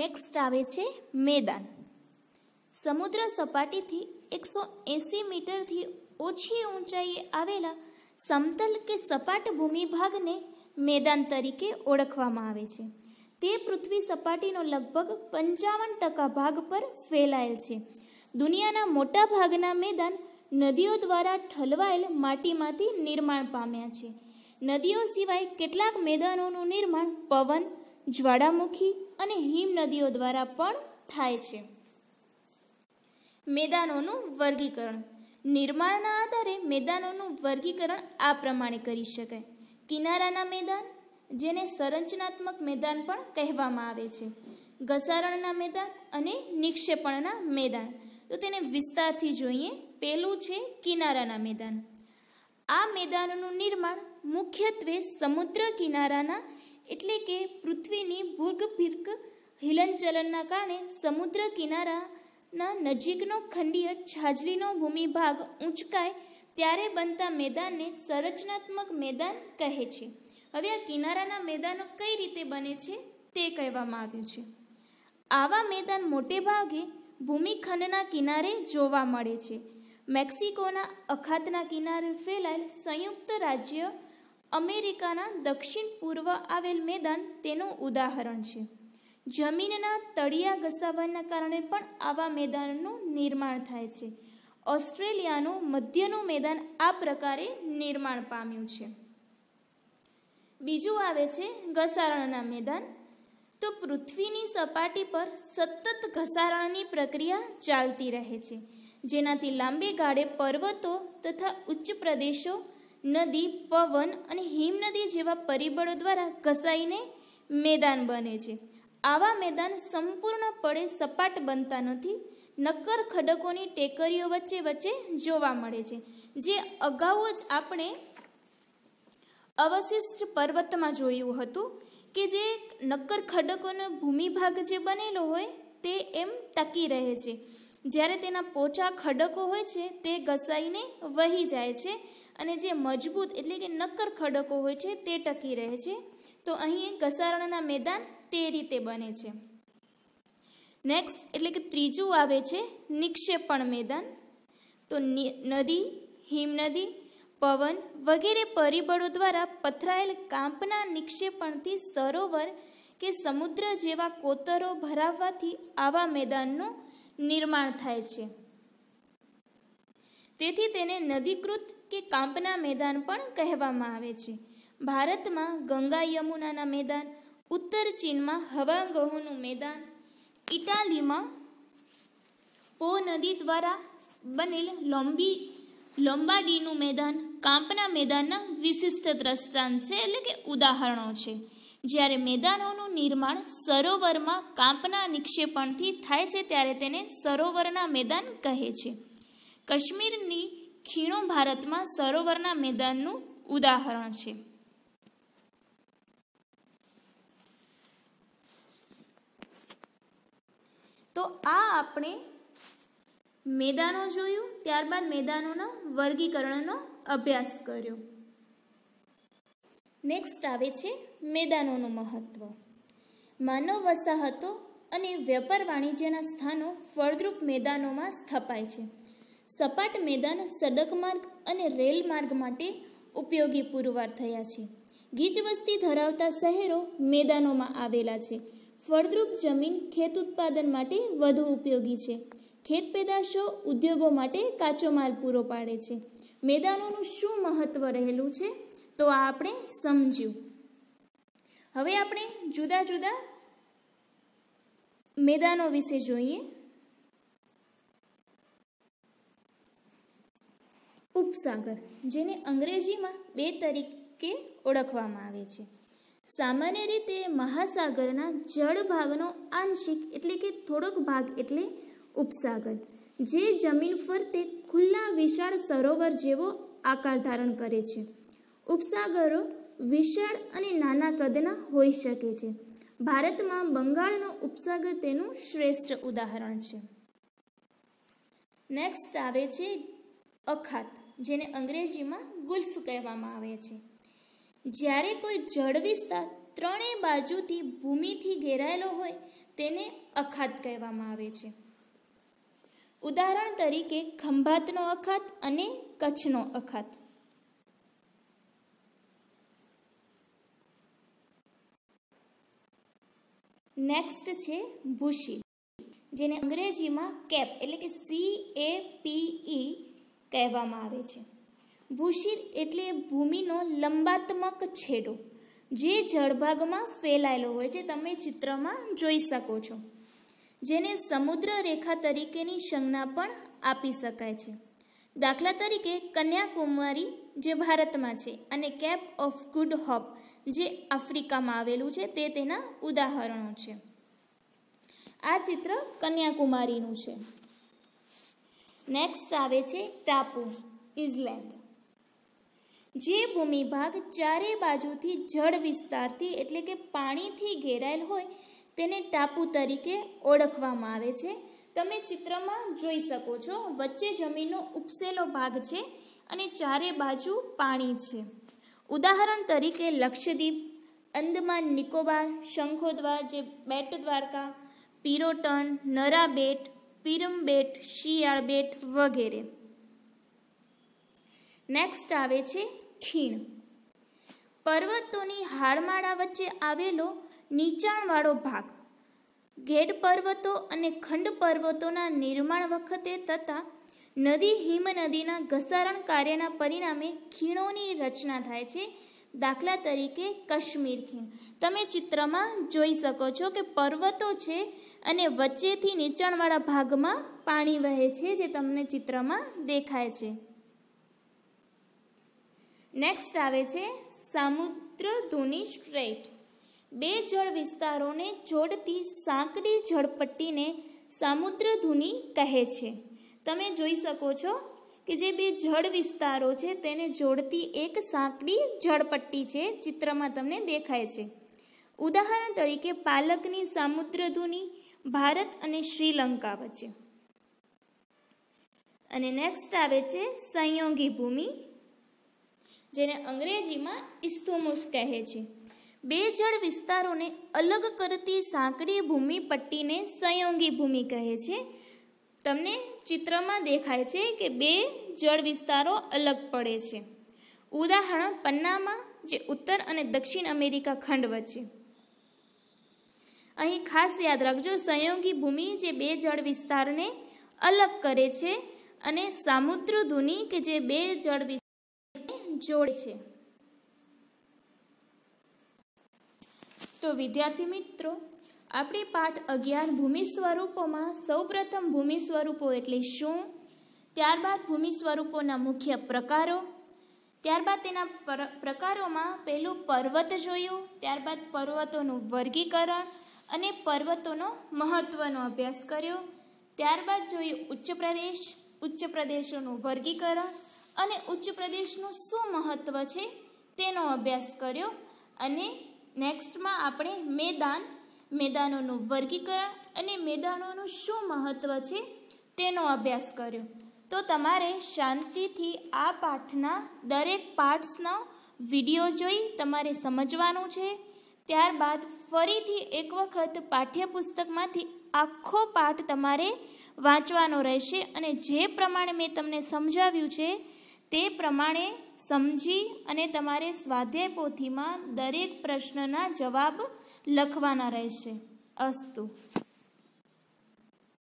next આવે છે મેદાન સમુદ્ર સપાટીથી એકસો એંસી મીટરથી ઓછી ઊંચાઈએ આવેલા સમતલ કે સપાટ ભૂમિ ભાગને મેદાન તરીકે ઓળખવામાં આવે છે તે પૃથ્વી સપાટીનો લગભગ પંચાવન ટકા ભાગ પર ફેલાયેલ છે દુનિયાના મોટા ભાગના મેદાન નદીઓ દ્વારા ઠલવાયેલ માટીમાંથી નિર્માણ પામ્યા છે નદીઓ સિવાય કેટલાક મેદાનોનું નિર્માણ પવન જ્વાળામુખી અને હિમ નદીઓ દ્વારા પણ થાય છે મેદાનોનું વર્ગીકરણ નિર્માણના આધારે મેદાનોનું વર્ગીકરણ આ પ્રમાણે કરી શકાય કિનારાના મેદાન જેને સંરચનાત્મક મેદાન પણ કહેવામાં આવે છે ઘસારણના મેદાન અને નિક્ષેપણના મેદાન તો તેને વિસ્તારથી જોઈએ પહેલું છે કિનારાના મેદાન આ મેદાનનું નિર્માણ મુખ્યત્વે સમુદ્ર કિનારાના એટલે કે પૃથ્વીની ભૂર્ગ ભીર્ગ હિલનચલનના કારણે સમુદ્ર કિનારાના નજીકનો ખંડીય છાજલીનો ભૂમિભાગ ઊંચકાય ત્યારે બનતા મેદાનને સંરચનાત્મક મેદાન કહે છે હવે આ કિનારાના મેદાનો કઈ રીતે બને છે તે કહેવામાં આવ્યું છે આવા મેદાન મોટે ભાગે ભૂમિખંડના કિનારે જોવા મળે છે મેક્સિકોના અખાતના કિનારે ફેલાયેલ સંયુક્ત રાજ્ય અમેરિકાના દક્ષિણ પૂર્વ આવેલ મેદાન તેનું ઉદાહરણ છે જમીનના તળિયા ઘસાવાના કારણે પણ આવા મેદાનનું નિર્માણ થાય છે ઓસ્ટ્રેલિયાનું મધ્યનું મેદાન આ પ્રકારે નિર્માણ પામ્યું છે બીજું આવે છે ઘસારણના મેદાન તો પૃથ્વીની સપાટી પર સતત ઘસારણની પ્રક્રિયા ચાલતી રહે છે જેનાથી લાંબે ગાળે પર્વતો તથા ઉચ્ચ પ્રદેશો નદી પવન અને હિમનદી જેવા પરિબળો દ્વારા ઘસાઈને મેદાન બને છે આવા મેદાન સંપૂર્ણપણે સપાટ બનતા નથી નક્કર ખડકોની ટેકરીઓ વચ્ચે વચ્ચે જોવા મળે છે જે અગાઉ જ આપણે અવશિષ્ટ પર્વતમાં જોયું હતું કે જે નક્કર ખડકોનો ભૂમિભાગ જે બનેલો હોય તે એમ ટકી રહે છે જ્યારે તેના પોચા ખડકો હોય છે તે ઘસાઈને વહી જાય છે અને જે મજબૂત એટલે કે નક્કર ખડકો હોય છે તે ટકી રહે છે તો અહીં ઘસારણના મેદાન તે રીતે બને છે નેક્સ્ટ એટલે કે ત્રીજું આવે છે નિક્ષેપણ મેદાન તો નદી હિમનદી પવન વગેરે પરિબળો દ્વારા પથરાયેલ કાંપના નિક્ષેપણથી સરોવર કે સમુદ્ર જેવા કોતરો ભરાવવાથી આવા મેદાનનું નિર્માણ થાય છે તેથી તેને નદીકૃત કે કાંપના મેદાન પણ કહેવામાં આવે છે ભારતમાં ગંગા યમુનાના મેદાન ઉત્તર ચીનમાં હવાગહોનું મેદાન ઇટાલીમાં પો નદી દ્વારા બનેલ લોંબી લંબાડીનું મેદાન કાંપના મેદાનના વિશિષ્ટ દ્રષ્ટાંત છે એટલે કે ઉદાહરણો છે જ્યારે મેદાનોનું નિર્માણ સરોવરમાં કાંપના નિક્ષેપણથી થાય છે ત્યારે તેને સરોવરના મેદાન કહે છે કાશ્મીરની ખીણો ભારતમાં સરોવરના મેદાનનું ઉદાહરણ છે તો આ આપણે મેદાનો જોયું ત્યારબાદ મેદાનોના વર્ગીકરણનો અભ્યાસ કર્યો નેક્સ્ટ આવે છે મેદાનોનું મહત્વ માનવ વસાહતો અને વેપાર વાણિજ્યના સ્થાનો ફળદ્રુપ મેદાનોમાં સ્થપાય છે સપાટ મેદાન સડક માર્ગ અને રેલ માર્ગ માટે ઉપયોગી પુરવાર થયા છે ગીચ વસ્તી ધરાવતા શહેરો મેદાનોમાં આવેલા છે ફળદ્રુપ જમીન ખેત ઉત્પાદન માટે વધુ ઉપયોગી છે ખેત પેદાશો ઉદ્યોગો માટે કાચો માલ પૂરો પાડે છે મેદાનોનું શું મહત્ત્વ રહેલું છે તો આ આપણે સમજ્યું હવે આપણે જુદા જુદા મેદાનો વિશે જોઈએ ઉપસાગર જેને અંગ્રેજીમાં બે તરીકે ઓળખવામાં આવે છે સામાન્ય રીતે મહાસાગરના જળ ભાગનો આંશિક એટલે કે થોડોક ભાગ એટલે ઉપસાગર જે જમીન ફરતે ખુલ્લા વિશાળ સરોવર જેવો આકાર ધારણ કરે છે ઉપસાગરો વિશાળ અને નાના કદના હોઈ શકે છે ભારતમાં બંગાળનો ઉપસાગર તેનું શ્રેષ્ઠ ઉદાહરણ છે નેક્સ્ટ આવે છે અખાત જેને અંગ્રેજીમાં ગુલ્ફ કહેવામાં આવે છે જ્યારે કોઈ જળ વિસ્તાર ત્રણેય બાજુથી ભૂમિથી ઘેરાયેલો હોય તેને અખાત કહેવામાં આવે છે ઉદાહરણ તરીકે ખંભાતનો અખાત અને કચ્છનો અખાત નેક્સ્ટ છે ભૂસી જેને અંગ્રેજીમાં કેપ એટલે કે સી એ પી ઈ કહેવામાં આવે છે ભૂશિર એટલે ભૂમિનો લંબાત્મક છેડો જે જળભાગમાં ફેલાયેલો હોય છે તમે ચિત્રમાં જોઈ શકો છો જેને સમુદ્ર રેખા તરીકેની સંજ્ઞા પણ આપી શકાય છે દાખલા તરીકે કન્યાકુમારી જે ભારતમાં છે અને કેપ ઓફ ગુડ હોપ જે આફ્રિકામાં આવેલું છે તે તેના ઉદાહરણો છે આ ચિત્ર કન્યાકુમારીનું છે નેક્સ્ટ આવે છે ટાપુ ઇઝલેન્ડ જે ભૂમિભાગ ચારે બાજુથી જળ વિસ્તારથી એટલે કે પાણીથી ઘેરાયેલ હોય તેને ટાપુ તરીકે ઓળખવામાં આવે છે તમે ચિત્રમાં જોઈ શકો છો વચ્ચે જમીનનો ઉપસેલો ભાગ છે અને ચારે બાજુ પાણી છે ઉદાહરણ તરીકે લક્ષદ્વીપ અંદમાન નિકોબાર શંખોદ્વાર જે બેટ દ્વારકા પીરોટન નરાબેટ પિરમ બેટ શિયાળ બેટ વગેરે નેક્સ્ટ આવે છે ખીણ પર્વતોની હાડમાળા વચ્ચે આવેલો નીચાણવાળો ભાગ ગેડ પર્વતો અને ખંડ પર્વતોના નિર્માણ વખતે તથા નદી હિમનદીના ઘસારણ કાર્યના પરિણામે ખીણોની રચના થાય છે દાખલા તરીકે કાશ્મીર ખીણ તમે ચિત્રમાં જોઈ શકો છો કે પર્વતો છે અને વચ્ચેથી નીચાણવાળા ભાગમાં પાણી વહે છે જે તમને ચિત્રમાં દેખાય છે નેક્સ્ટ આવે છે સામુદ્ર ધૂની સ્ટ્રેટ બે જળ વિસ્તારોને જોડતી સાંકડી જળપટ્ટીને સામુદ્ર ધૂની કહે છે તમે જોઈ શકો છો કે જે બે જળ વિસ્તારો છે તેને જોડતી એક સાંકડી જળપટ્ટી છે ચિત્રમાં તમને દેખાય છે ઉદાહરણ તરીકે પાલકની સામુદ્રધુની ભારત અને શ્રીલંકા વચ્ચે અને નેક્સ્ટ આવે છે સંયોગી ભૂમિ જેને અંગ્રેજીમાં ઇસ્તુમુસ કહે છે બે જળ વિસ્તારોને અલગ કરતી સાંકડી ભૂમિ પટ્ટીને સંયોગી ભૂમિ કહે છે તમને ચિત્રમાં દેખાય છે કે બે જળ વિસ્તારો અલગ પડે છે ઉદાહરણ પન્નામાં જે ઉત્તર અને દક્ષિણ અમેરિકા ખંડ વચ્ચે અહીં ખાસ યાદ રાખજો સંયોગી ભૂમિ જે બે જળ વિસ્તારને અલગ કરે છે અને સામુદ્ર ધૂની કે જે બે જળ વિસ્તારને જોડે છે તો વિદ્યાર્થી મિત્રો આપણે પાઠ અગિયાર ભૂમિ સ્વરૂપોમાં સૌપ્રથમ ભૂમિ સ્વરૂપો એટલે શું ત્યારબાદ ભૂમિ સ્વરૂપોના મુખ્ય પ્રકારો ત્યારબાદ તેના પ્રકારોમાં પહેલું પર્વત જોયું ત્યારબાદ પર્વતોનું વર્ગીકરણ અને પર્વતોનો મહત્ત્વનો અભ્યાસ કર્યો ત્યારબાદ જોયું ઉચ્ચ પ્રદેશ ઉચ્ચ પ્રદેશોનું વર્ગીકરણ અને ઉચ્ચ પ્રદેશનું શું મહત્ત્વ છે તેનો અભ્યાસ કર્યો અને નેક્સ્ટમાં આપણે મેદાન મેદાનોનું વર્ગીકરણ અને મેદાનોનું શું મહત્ત્વ છે તેનો અભ્યાસ કર્યો તો તમારે શાંતિથી આ પાઠના દરેક પાર્ટ્સનો વિડીયો જોઈ તમારે સમજવાનું છે ત્યારબાદ ફરીથી એક વખત પાઠ્યપુસ્તકમાંથી આખો પાઠ તમારે વાંચવાનો રહેશે અને જે પ્રમાણે મેં તમને સમજાવ્યું છે તે પ્રમાણે સમજી અને તમારે સ્વાધ્યાય પોથીમાં દરેક પ્રશ્નના જવાબ લખવાના રહેશે અસ્તુ